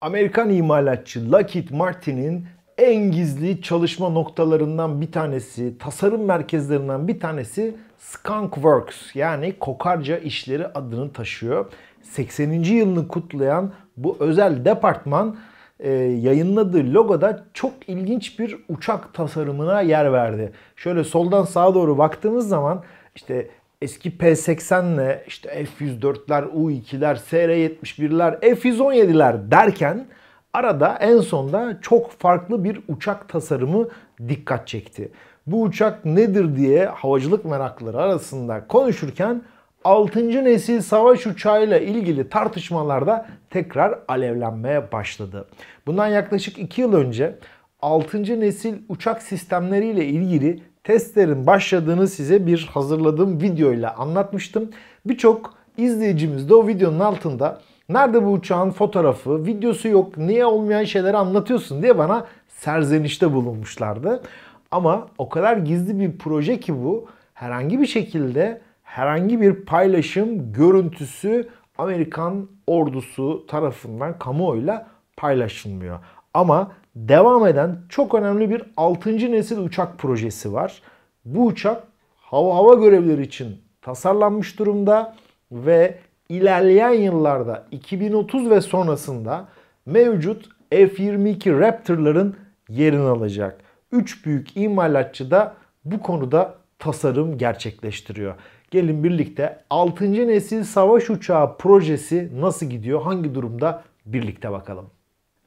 Amerikan imalatçı Lockheed Martin'in en gizli çalışma noktalarından bir tanesi, tasarım merkezlerinden bir tanesi Skunk Works yani kokarca işleri adını taşıyor. 80. yılını kutlayan bu özel departman e, yayınladığı logoda çok ilginç bir uçak tasarımına yer verdi. Şöyle soldan sağa doğru baktığımız zaman işte eski P80'le işte F104'ler, U2'ler, SR71'ler, F117'ler derken arada en sonda çok farklı bir uçak tasarımı dikkat çekti. Bu uçak nedir diye havacılık meraklıları arasında konuşurken 6. nesil savaş uçağıyla ilgili tartışmalarda tekrar alevlenmeye başladı. Bundan yaklaşık 2 yıl önce 6. nesil uçak sistemleriyle ilgili testlerin başladığını size bir hazırladığım videoyla anlatmıştım. Birçok izleyicimiz de o videonun altında nerede bu uçağın fotoğrafı, videosu yok, niye olmayan şeyleri anlatıyorsun diye bana serzenişte bulunmuşlardı. Ama o kadar gizli bir proje ki bu herhangi bir şekilde herhangi bir paylaşım görüntüsü Amerikan ordusu tarafından kamuoyuyla paylaşılmıyor. Ama devam eden çok önemli bir 6. nesil uçak projesi var. Bu uçak hava hava görevleri için tasarlanmış durumda ve ilerleyen yıllarda 2030 ve sonrasında mevcut F-22 Raptor'ların yerini alacak. Üç büyük imalatçı da bu konuda tasarım gerçekleştiriyor. Gelin birlikte 6. nesil savaş uçağı projesi nasıl gidiyor, hangi durumda birlikte bakalım.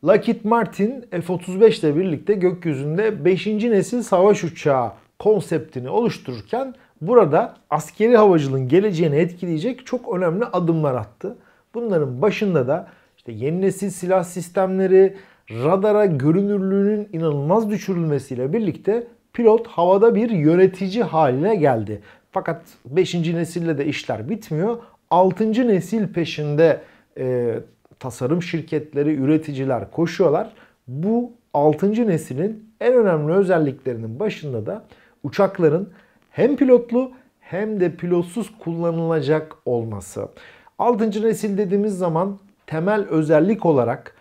Lockheed Martin F-35 ile birlikte gökyüzünde 5. nesil savaş uçağı konseptini oluştururken burada askeri havacılığın geleceğini etkileyecek çok önemli adımlar attı. Bunların başında da işte yeni nesil silah sistemleri, radara görünürlüğünün inanılmaz düşürülmesiyle birlikte pilot havada bir yönetici haline geldi. Fakat 5. nesille de işler bitmiyor. 6. nesil peşinde e, tasarım şirketleri, üreticiler koşuyorlar. Bu 6. neslin en önemli özelliklerinin başında da uçakların hem pilotlu hem de pilotsuz kullanılacak olması. 6. nesil dediğimiz zaman temel özellik olarak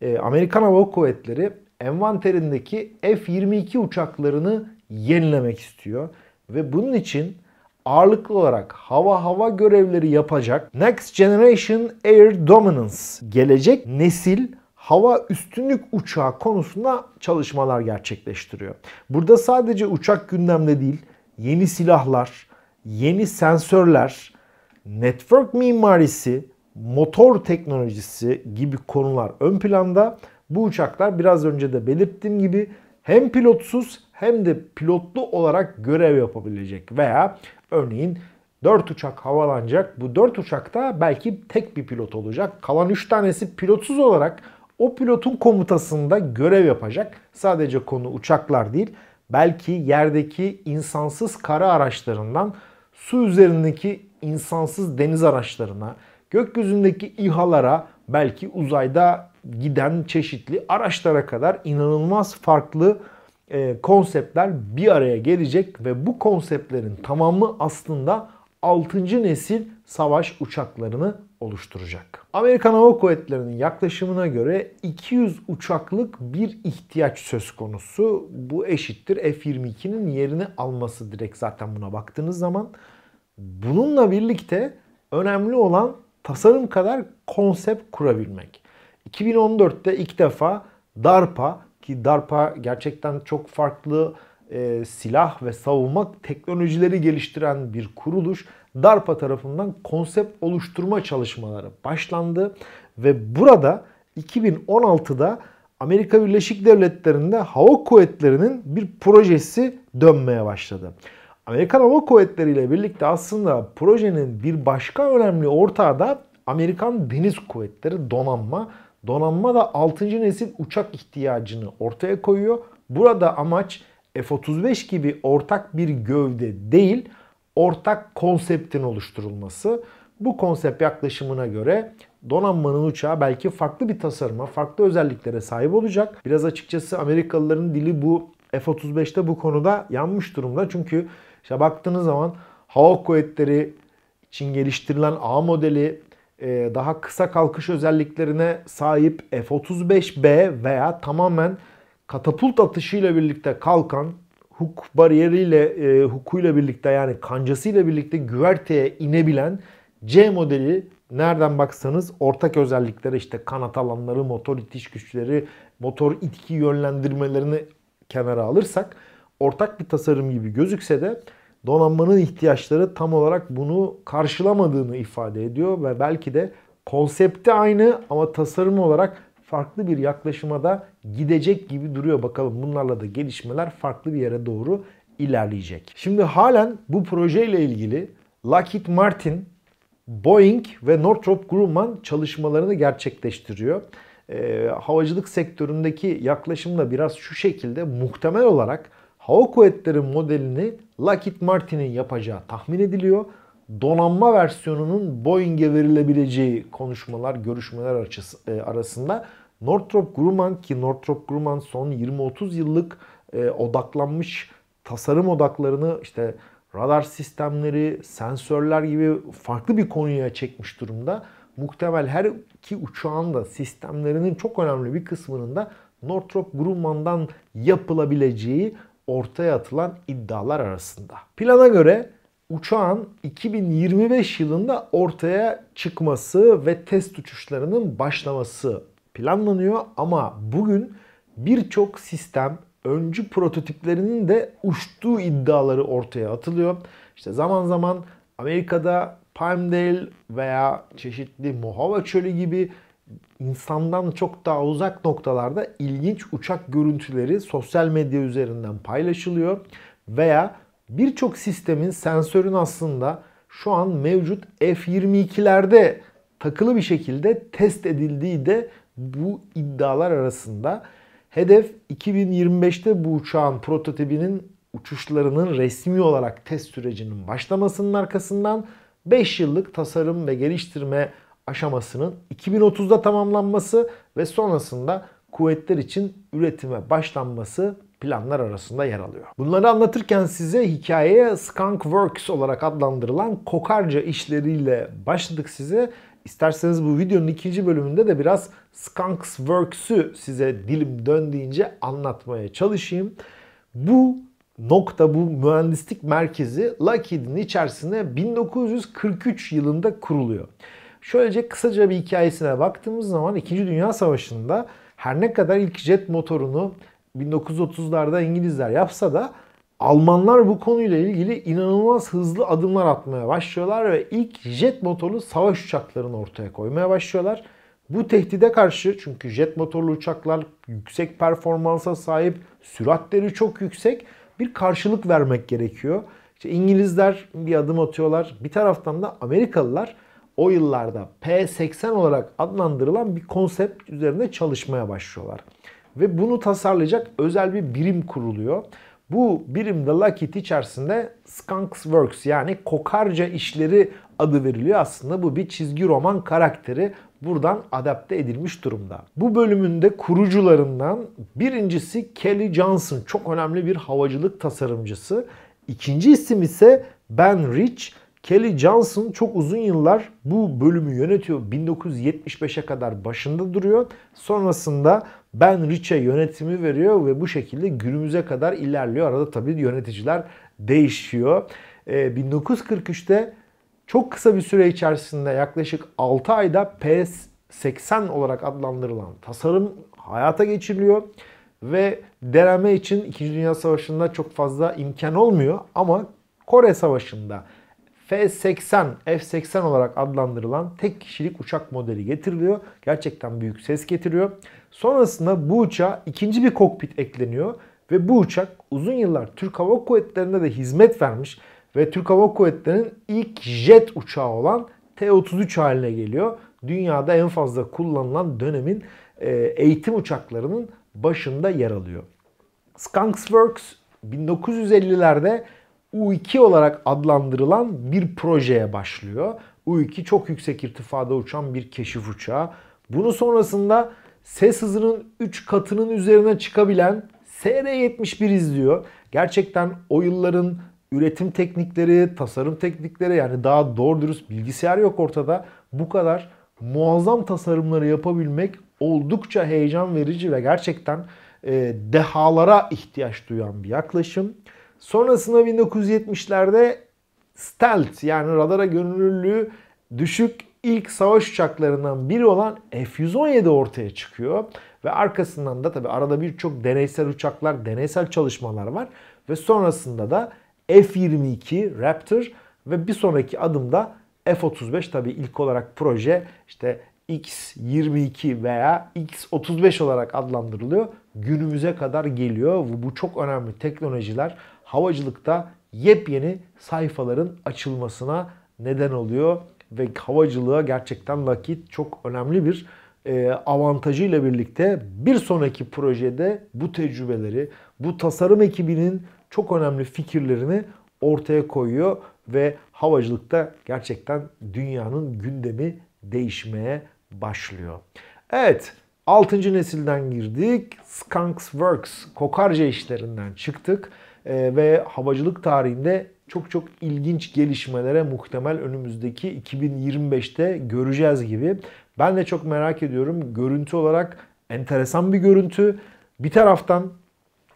e, Amerikan Hava Kuvvetleri envanterindeki F-22 uçaklarını yenilemek istiyor. Ve bunun için ağırlıklı olarak hava hava görevleri yapacak Next Generation Air Dominance gelecek nesil hava üstünlük uçağı konusunda çalışmalar gerçekleştiriyor. Burada sadece uçak gündemde değil, yeni silahlar, yeni sensörler, network mimarisi, motor teknolojisi gibi konular ön planda. Bu uçaklar biraz önce de belirttiğim gibi hem pilotsuz hem de pilotlu olarak görev yapabilecek veya Örneğin 4 uçak havalanacak. Bu 4 uçakta belki tek bir pilot olacak. Kalan 3 tanesi pilotsuz olarak o pilotun komutasında görev yapacak. Sadece konu uçaklar değil. Belki yerdeki insansız kara araçlarından su üzerindeki insansız deniz araçlarına, gökyüzündeki İHA'lara, belki uzayda giden çeşitli araçlara kadar inanılmaz farklı e, konseptler bir araya gelecek ve bu konseptlerin tamamı aslında 6. nesil savaş uçaklarını oluşturacak. Amerikan Hava Kuvvetleri'nin yaklaşımına göre 200 uçaklık bir ihtiyaç söz konusu. Bu eşittir F-22'nin yerini alması direkt zaten buna baktığınız zaman. Bununla birlikte önemli olan tasarım kadar konsept kurabilmek. 2014'te ilk defa DARPA ki DARPA gerçekten çok farklı e, silah ve savunma teknolojileri geliştiren bir kuruluş. DARPA tarafından konsept oluşturma çalışmaları başlandı ve burada 2016'da Amerika Birleşik Devletleri'nde hava kuvvetlerinin bir projesi dönmeye başladı. Amerikan Hava Kuvvetleri ile birlikte aslında projenin bir başka önemli ortağı da Amerikan Deniz Kuvvetleri donanma Donanma da 6. nesil uçak ihtiyacını ortaya koyuyor. Burada amaç F-35 gibi ortak bir gövde değil, ortak konseptin oluşturulması. Bu konsept yaklaşımına göre donanmanın uçağı belki farklı bir tasarıma, farklı özelliklere sahip olacak. Biraz açıkçası Amerikalıların dili bu F-35'te bu konuda yanmış durumda. Çünkü işte baktığınız zaman hava kuvvetleri için geliştirilen A modeli e, daha kısa kalkış özelliklerine sahip F-35B veya tamamen katapult atışıyla birlikte kalkan huk bariyeriyle, e, hukuyla birlikte yani kancasıyla birlikte güverteye inebilen C modeli nereden baksanız ortak özellikleri işte kanat alanları, motor itiş güçleri, motor itki yönlendirmelerini kenara alırsak ortak bir tasarım gibi gözükse de donanmanın ihtiyaçları tam olarak bunu karşılamadığını ifade ediyor ve belki de konsepti aynı ama tasarım olarak farklı bir yaklaşıma da gidecek gibi duruyor. Bakalım bunlarla da gelişmeler farklı bir yere doğru ilerleyecek. Şimdi halen bu projeyle ilgili Lockheed Martin, Boeing ve Northrop Grumman çalışmalarını gerçekleştiriyor. E, havacılık sektöründeki yaklaşım da biraz şu şekilde muhtemel olarak Hava kuvvetleri modelini Lockheed Martin'in yapacağı tahmin ediliyor. Donanma versiyonunun Boeing'e verilebileceği konuşmalar, görüşmeler açısı, e, arasında Northrop Grumman ki Northrop Grumman son 20-30 yıllık e, odaklanmış tasarım odaklarını işte radar sistemleri, sensörler gibi farklı bir konuya çekmiş durumda. Muhtemel her iki uçağın da sistemlerinin çok önemli bir kısmının da Northrop Grumman'dan yapılabileceği ortaya atılan iddialar arasında. Plana göre uçağın 2025 yılında ortaya çıkması ve test uçuşlarının başlaması planlanıyor ama bugün birçok sistem öncü prototiplerinin de uçtuğu iddiaları ortaya atılıyor. İşte zaman zaman Amerika'da Palmdale veya çeşitli Mohava Çölü gibi insandan çok daha uzak noktalarda ilginç uçak görüntüleri sosyal medya üzerinden paylaşılıyor veya birçok sistemin sensörün aslında şu an mevcut F-22'lerde takılı bir şekilde test edildiği de bu iddialar arasında. Hedef 2025'te bu uçağın prototipinin uçuşlarının resmi olarak test sürecinin başlamasının arkasından 5 yıllık tasarım ve geliştirme aşamasının 2030'da tamamlanması ve sonrasında kuvvetler için üretime başlanması planlar arasında yer alıyor. Bunları anlatırken size hikayeye Skunk Works olarak adlandırılan kokarca işleriyle başladık size. İsterseniz bu videonun ikinci bölümünde de biraz Skunk Works'ü size dilim döndüğünce anlatmaya çalışayım. Bu nokta bu mühendislik merkezi Lockheed'in içerisine 1943 yılında kuruluyor. Şöylece kısaca bir hikayesine baktığımız zaman 2. Dünya Savaşı'nda her ne kadar ilk jet motorunu 1930'larda İngilizler yapsa da Almanlar bu konuyla ilgili inanılmaz hızlı adımlar atmaya başlıyorlar ve ilk jet motorlu savaş uçaklarını ortaya koymaya başlıyorlar. Bu tehdide karşı çünkü jet motorlu uçaklar yüksek performansa sahip, süratleri çok yüksek bir karşılık vermek gerekiyor. İşte İngilizler bir adım atıyorlar. Bir taraftan da Amerikalılar o yıllarda P80 olarak adlandırılan bir konsept üzerine çalışmaya başlıyorlar. Ve bunu tasarlayacak özel bir birim kuruluyor. Bu birimde Lockheed içerisinde Skunks Works yani kokarca işleri adı veriliyor. Aslında bu bir çizgi roman karakteri buradan adapte edilmiş durumda. Bu bölümünde kurucularından birincisi Kelly Johnson çok önemli bir havacılık tasarımcısı. İkinci isim ise Ben Rich Kelly Johnson çok uzun yıllar bu bölümü yönetiyor. 1975'e kadar başında duruyor. Sonrasında Ben Rich'e yönetimi veriyor ve bu şekilde günümüze kadar ilerliyor. Arada tabii yöneticiler değişiyor. E, ee, 1943'te çok kısa bir süre içerisinde yaklaşık 6 ayda PS80 olarak adlandırılan tasarım hayata geçiriliyor ve deneme için 2. Dünya Savaşı'nda çok fazla imkan olmuyor ama Kore Savaşı'nda F-80, F-80 olarak adlandırılan tek kişilik uçak modeli getiriliyor. Gerçekten büyük ses getiriyor. Sonrasında bu uçağa ikinci bir kokpit ekleniyor ve bu uçak uzun yıllar Türk Hava Kuvvetleri'ne de hizmet vermiş ve Türk Hava Kuvvetleri'nin ilk jet uçağı olan T-33 haline geliyor. Dünyada en fazla kullanılan dönemin e, eğitim uçaklarının başında yer alıyor. Skunksworks 1950'lerde U2 olarak adlandırılan bir projeye başlıyor. U2 çok yüksek irtifada uçan bir keşif uçağı. Bunu sonrasında ses hızının 3 katının üzerine çıkabilen SR-71 izliyor. Gerçekten o yılların üretim teknikleri, tasarım teknikleri yani daha doğru dürüst bilgisayar yok ortada. Bu kadar muazzam tasarımları yapabilmek oldukça heyecan verici ve gerçekten e, dehalara ihtiyaç duyan bir yaklaşım. Sonrasında 1970'lerde stealth yani radara görünürlüğü düşük ilk savaş uçaklarından biri olan F-117 ortaya çıkıyor. Ve arkasından da tabi arada birçok deneysel uçaklar, deneysel çalışmalar var. Ve sonrasında da F-22 Raptor ve bir sonraki adım da F-35 tabi ilk olarak proje işte X-22 veya X-35 olarak adlandırılıyor. Günümüze kadar geliyor. Bu çok önemli teknolojiler havacılıkta yepyeni sayfaların açılmasına neden oluyor ve havacılığa gerçekten nakit çok önemli bir e, avantajıyla birlikte bir sonraki projede bu tecrübeleri, bu tasarım ekibinin çok önemli fikirlerini ortaya koyuyor ve havacılıkta gerçekten dünyanın gündemi değişmeye başlıyor. Evet, 6. nesilden girdik. Skunks Works, kokarca işlerinden çıktık. Ee, ve havacılık tarihinde çok çok ilginç gelişmelere muhtemel önümüzdeki 2025'te göreceğiz gibi. Ben de çok merak ediyorum. Görüntü olarak enteresan bir görüntü. Bir taraftan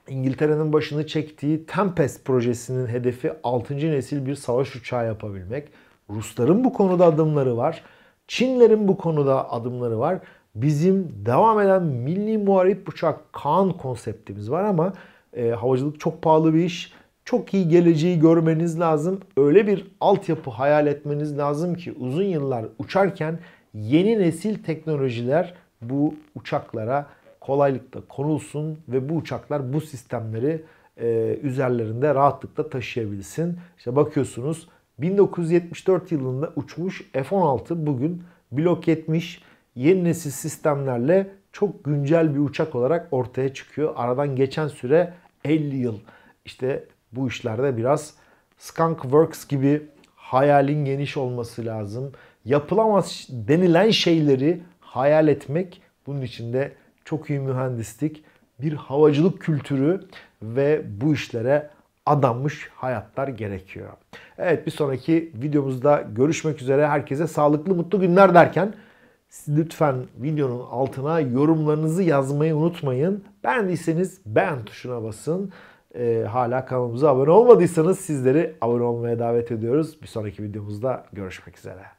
İngiltere'nin başını çektiği Tempest projesinin hedefi 6. nesil bir savaş uçağı yapabilmek. Rusların bu konuda adımları var. Çinlerin bu konuda adımları var. Bizim devam eden milli muharip uçak Kaan konseptimiz var ama e, havacılık çok pahalı bir iş. Çok iyi geleceği görmeniz lazım. Öyle bir altyapı hayal etmeniz lazım ki uzun yıllar uçarken yeni nesil teknolojiler bu uçaklara kolaylıkla konulsun ve bu uçaklar bu sistemleri e, üzerlerinde rahatlıkla taşıyabilsin. İşte bakıyorsunuz 1974 yılında uçmuş F-16 bugün Blok 70 yeni nesil sistemlerle çok güncel bir uçak olarak ortaya çıkıyor. Aradan geçen süre 50 yıl işte bu işlerde biraz Skunk Works gibi hayalin geniş olması lazım. Yapılamaz denilen şeyleri hayal etmek bunun içinde çok iyi mühendislik, bir havacılık kültürü ve bu işlere adanmış hayatlar gerekiyor. Evet bir sonraki videomuzda görüşmek üzere. Herkese sağlıklı mutlu günler derken lütfen videonun altına yorumlarınızı yazmayı unutmayın. Beğendiyseniz beğen tuşuna basın. Ee, hala kanalımıza abone olmadıysanız sizleri abone olmaya davet ediyoruz. Bir sonraki videomuzda görüşmek üzere.